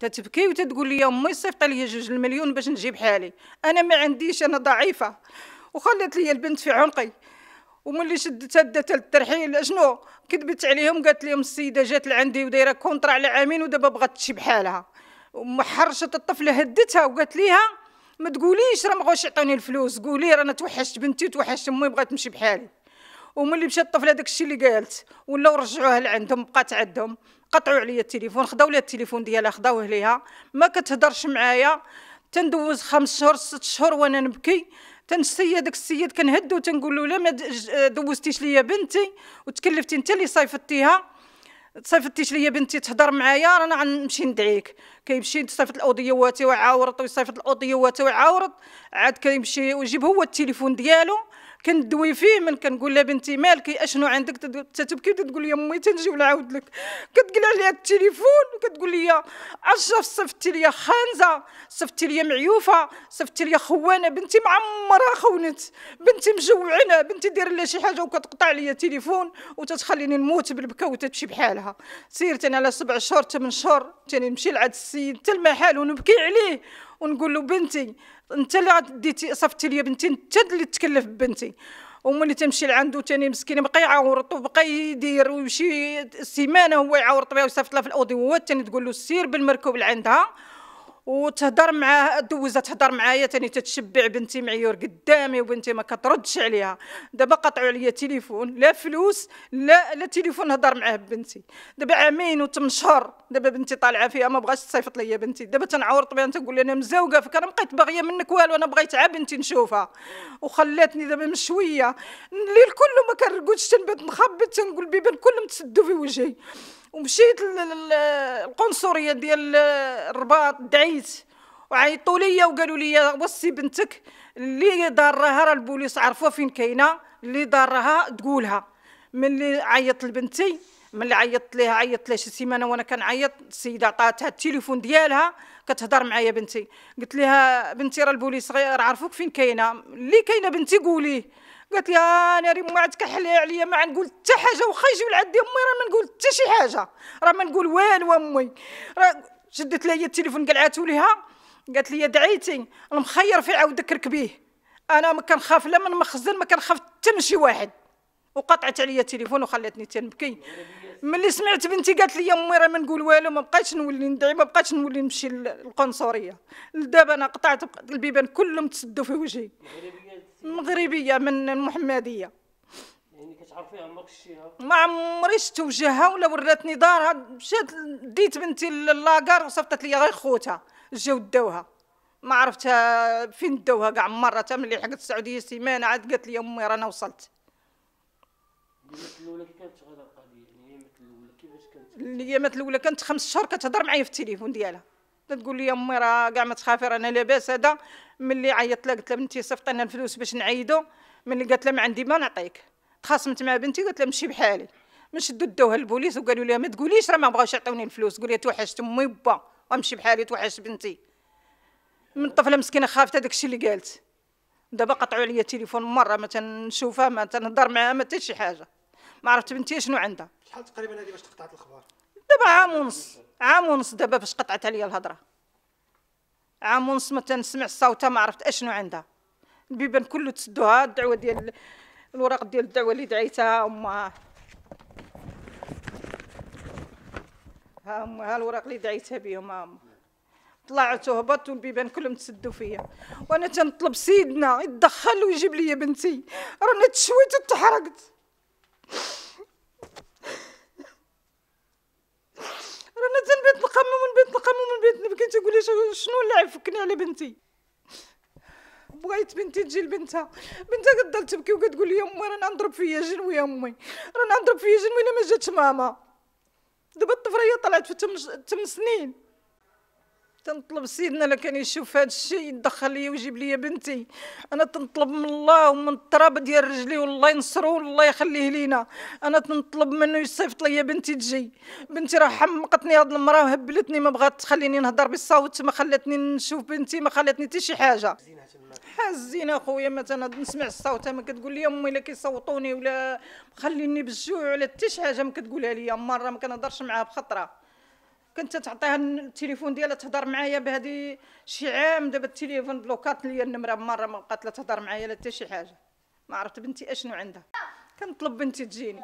تتبكي وتتقول لي امي صيفط لي جوج المليون باش نجيب حالي انا ما عنديش انا ضعيفه وخلت لي البنت في عنقي وملي شدتها هدت للترحيل شنو كذبت عليهم قالت لهم السيده جات لعندي ودايره كونطرا على عامين ودابا بغات تشي بحالها ومحرشت الطفله هدتها وقالت ليها ما تقوليش راه ما بغاوش يعطوني الفلوس قولي رانا توحشت بنتي وتوحشت امي بغات تمشي بحالي وملي مشات الطفله داكشي اللي قالت ولاو رجعوها لعندهم بقات عندهم قطعوا عليا التليفون خداو لي التليفون ديالها خداوه ليها ما كتهضرش معايا تندوز خمس شهور ست شهور وانا نبكي تنسي داك السيد كنهدو تنقول له لا ما دوزتيش ليا بنتي وتكلفتي انت اللي صيفطتيها صيفطتيش ليا بنتي تهضر معايا رانا غنمشي ندعيك كيمشي تصيفط الاوضيه وعاورط ويصيفط الاوضيه وعاورط عاد كيمشي ويجيب هو التليفون ديالو كندوي فيه من كنقول لها بنتي مالك اشنو عندك تتبكي تقول لي امي تنجي ونعاود لك كتقلع لي التليفون كتقول لي اشرف صفتي لي خانزه صفتي لي معيوفه صفتي لي خوانه بنتي معمرها خونت بنتي مجوعنه بنتي دير لها شي حاجه وكتقطع لي التليفون وتتخليني نموت بالبكا وتتمشي بحالها عليها سيرت انا على سبع شهور ثمان شهور تاني نمشي لعند السيد حتى المحل ونبكي عليه ونقول له بنتي انت اللي ديتي صفتي لي بنتي انت اللي تكلف ببنتي وملي تمشي لعندو تاني مسكينه بقى يعورط وبقى يدير ويمشي سيمانه هو يعورط بها ويصيفط لها في الاوضي وهو تاني تقول له سير بالمركب لعندها وتهضر معاه دوزه تهضر معايا تاني تتشبع بنتي معيور قدامي وبنتي ما كتردش عليها دابا قطعوا عليا تليفون لا فلوس لا لا تليفون نهضر معاه ببنتي دابا عامين وثمان شهور دابا بنتي طالعه فيها ما بغاش تصيفط ليا بنتي دابا تنعورط بها تنقول انا مزوقه فيك انا بقيت باغيه منك والو انا بغيت عا بنتي نشوفها وخلاتني دابا من شويه الليل كله ما كنرقدش تنبات نخبط تنقول بيبان كلهم تسدوا في وجهي ومشيت للقنصليه ديال الرباط دعيت وعيطوا لي وقالوا لي وصي بنتك اللي ضارها راه البوليس عرفوها فين كاينه اللي ضارها تقولها ملي عيطت لبنتي ملي عيطت ليها عيطت لها شي سيمانه وانا كنعيط السيده عطاتها التليفون ديالها كتهضر معايا بنتي قلت لها بنتي راه البوليس غير عرفوك فين كاينه اللي كاينه بنتي قوليه قالت لي انا ريم ما عاد كحلي عليا ما نقول حتى حاجه واخا يجيو لعندي امي راه ما نقول حتى شي حاجه راه ما نقول والو امي راه شدت لي التليفون قلعاتو ليها قالت لي دعيتي المخير في عاودك ركبيه انا ما كنخاف لا من مخزن ما كنخاف حتى من شي واحد وقطعت عليا التليفون وخلاتني تنبكي ملي سمعت بنتي قالت لي امي راه ما نقول والو ما بقيتش نولي ندعي ما بقيتش نولي نمشي للقنصليه دابا انا قطعت البيبان كلهم تسدوا في وجهي مغربيه من المحمديه يعني كتعرفيها ما شتيها ما عمري شفت وجهها ولا وراتني دارها مشات ديت بنتي للاكار وصفطت لي غير خوتها جاو داوها ما عرفتها فين داوها كاع مره تا ملي حقت السعوديه سيمانه عاد قالت لي امي رانا وصلت الاولى كانت غير القضيه يعني اليامات الاولى كيفاش كانت اليامات الاولى كانت خمس شهور كتهضر معايا في التليفون ديالها تقول لي امي راه كاع ما تخافي رانا لاباس هذا ملي عيطت لها قلت لها بنتي صيفط لنا الفلوس باش نعيدو ملي قالت لها ما عندي ما نعطيك تخاصمت مع بنتي قلت لها مشي بحالي مش دوها البوليس وقالوا لها ما تقوليش راه ما بغاوش يعطوني الفلوس قول توحشت امي وبا وامشي بحالي توحشت بنتي من الطفله مسكينه خافت هذاك الشيء اللي قالت دابا قطعوا عليا التليفون مره ما تنشوفها ما تنهضر معاها ما حتى شي حاجه ما عرفت بنتي شنو عندها شحال تقريبا هذه باش تقطعت الخبر دابا عام ونص عام ونص دابا باش قطعت عليا الهضره عام ونص ما تنسمع صوتها ما عرفت اشنو عندها البيبان كله تسدوها الدعوه ديال الوراق ديال الدعوه اللي دعيتها امها ها امها ها الوراق اللي دعيتها بهم ها طلعت وهبطت والبيبان كلهم تسدوا فيا وانا تنطلب سيدنا يتدخل ويجيب لي بنتي رانا تشويت وتحرقت مازال بنت نقمم من بنت نقمم من بنت نبكي تقول لي شنو اللعب فكني على بنتي بغيت بنتي تجي لبنتها بنتها كتضل تبكي وكتقول لي امي رانا نضرب فيا جنوي امي رانا نضرب فيا جنوي الا ما جاتش ماما دابا الطفره هي طلعت في 8 سنين تنطلب سيدنا لو كان يشوف هذا الشيء يدخل لي ويجيب لي بنتي انا تنطلب من الله ومن التراب ديال رجلي والله ينصره والله يخليه لينا انا تنطلب منه يصيفط لي بنتي تجي بنتي راه حمقتني هاد المراه وهبلتني ما بغات تخليني نهضر بالصوت ما خلاتني نشوف بنتي ما خلاتني حتى شي حاجه حزين اخويا مثلا نسمع الصوت ما كتقول لي امي لا كيصوتوني ولا مخليني بالجوع ولا حتى شي حاجه ما كتقولها لي مره ما كنهضرش معاها بخطره كنت تعطيها التليفون ديالها تهضر معايا بهذه شي عام دابا التليفون بلوكات ليا النمره مره ما بقات لا تهضر معايا لا حتى شي حاجه ما عرفت بنتي اشنو عندها كنطلب بنتي تجيني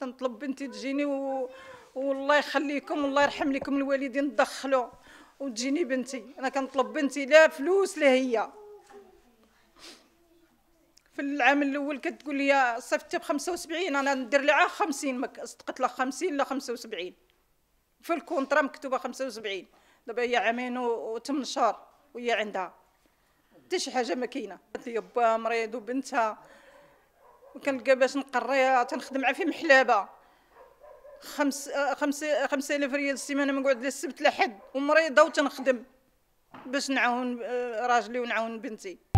كنطلب بنتي تجيني و... والله يخليكم والله يرحم لكم الوالدين تدخلوا وتجيني بنتي انا كنطلب بنتي لا فلوس لا هي في العام الاول كتقول لي صيفطتي ب 75 انا ندير لها 50 ما صدقت لها 50 لا 75 في الكونترا مكتوبه 75 دابا هي عامين وثمان شهور وهي عندها حتى شي حاجه ما كاينه يبا مريض وبنتها وكنلقى باش نقريها تنخدم معاه في محلابه خمس خمس الاف ريال السيمانه ما نقعد لا السبت لا حد ومريضه وتنخدم باش نعاون آه، راجلي ونعاون بنتي